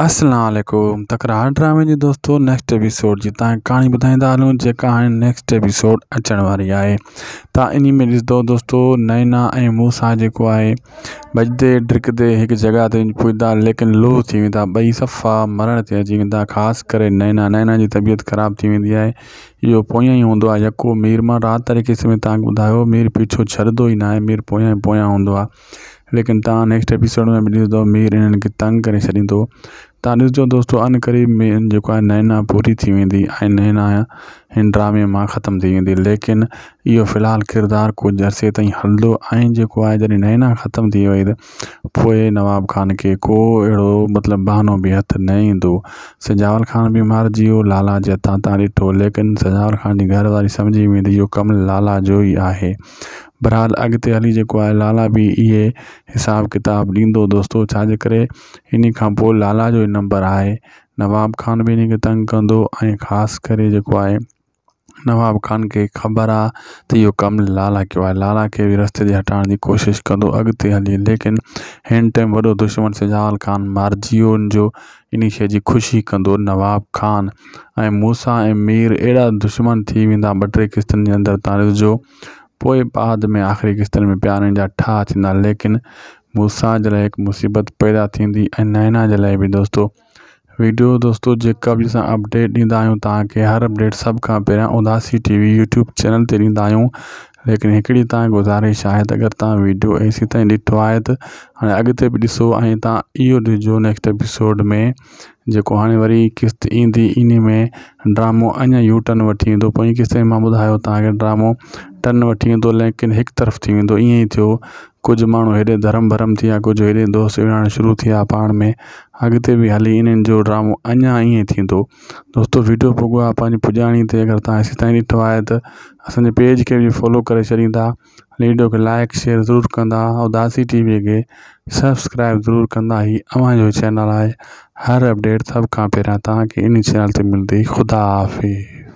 असलकुम तकरार ड्रामे जी दोस्तों नेक्स्ट एपिसोड जी तव्हां कहाणी ॿुधाईंदा हलूं जेका हाणे नेक्स्ट एपिसोड अचण वारी आहे तव्हां इन में ॾिसंदो दोस्तो नैना ऐं मूंसां जेको आहे भॼंदे ड्रिकंदे हिकु जॻह ते लेकिन लूह थी वेंदा ॿई सफ़ा मरण ते अची वेंदा ख़ासि करे नैना नैना जी तबियत ख़राब थी वी है यो पोयां ई हूंदो यको मीर मां रात तरीक़े से तव्हांखे ॿुधायो मीर पीछो छॾंदो ही ना आहे मीर पोयां ई पोयां लेकिन तव्हां नेक्स्ट एपिसोड में बि ॾिसंदो मीर हिननि खे तंग करे छॾींदो तो। तव्हां ॾिसजो दोस्तो अन करीब में जेको आहे नैना पूरी थी वेंदी ऐं नैना हिन ड्रामे मां ख़तमु थी वेंदी लेकिन इहो फ़िलहालु किरदारु कुझु अरसे ताईं हलंदो ऐं जेको आहे जॾहिं नैना ख़तमु थी वई त पोइ नवाब ख़ान खे को अहिड़ो मतिलबु बहानो बि हथ न ईंदो सजावर ख़ान बि मारिजी वियो लाला जे हथां तव्हां ॾिठो लेकिन सजावल ख़ान जी घरवारी सम्झी वेंदी इहो कमु लाला जो ई आहे बहरहाल अॻिते हली जेको आहे लाला भी ये हिसाब किताब ॾींदो दोस्तो छाजे करे इन खां लाला जो नंबर आहे नवाब ख़ान भी इन तंग कंदो ऐं करे जेको आहे नवाब ख़ान के ख़बर आहे त इहो कमु लाला के आहे लाला के भी रस्ते ते की कोशिश कोशिशि कंदो हली लेकिन हिन टाइम वो दुश्मन सजाल ख़ान मारिजी वियो जो इन शइ ख़ुशी कंदो नवाब ख़ान मूसा ऐं मीर अड़ा दुश्मन थी वेंदा ॿ टे किस्तनि जे अंदरि तव्हां पोए बाद में आख़िरी किस्त में प्यारनि जा ठाह लेकिन मूसा ज एक मुसीबत पैदा थी नैना ज लाइ भी दोस्तों वीडियो दोस्तों जो भी असां अपडेट ॾींदा आहियूं हर अपडेट सब का पहिरियां उदासी टीवी यूट्यूब चैनल से ॾींदा लेकिन एक गुज़ारिश है अगर तुम वीडियो एसी तीन दिखो है त हाणे अॻिते बि ॾिसो नेक्स्ट एपिसोड में जो हाँ वरी किस्त इंदी इन में ड्रामो अञा यू टर्न वी पी किस्त में मां ड्रामो टर्न वी लेकिन एक तरफ़ थी वो इं थो कुछ माण्हू हेॾे धर्म भरम थी कुछ कुझु दोस्त विढ़ाइणु शुरू थी विया में अगत भी हाली इन जो ड्रामो अञा ईअं थींदो वीडियो पुॻो पुजानी पंहिंजी पुॼाणी ते अगरि तव्हां हेसि ताईं पेज खे बि फॉलो करे छॾींदा वीडियो के लाइक शेयर जरूर कंदा ऐं दासी टीवीअ खे सब्सक्राइब जरूर कंदा ही अवांजो चैनल है हर अपडेट सब का पहिरियां तक इन चैनल ते मिलंदी ख़ुदा हाफ़िज़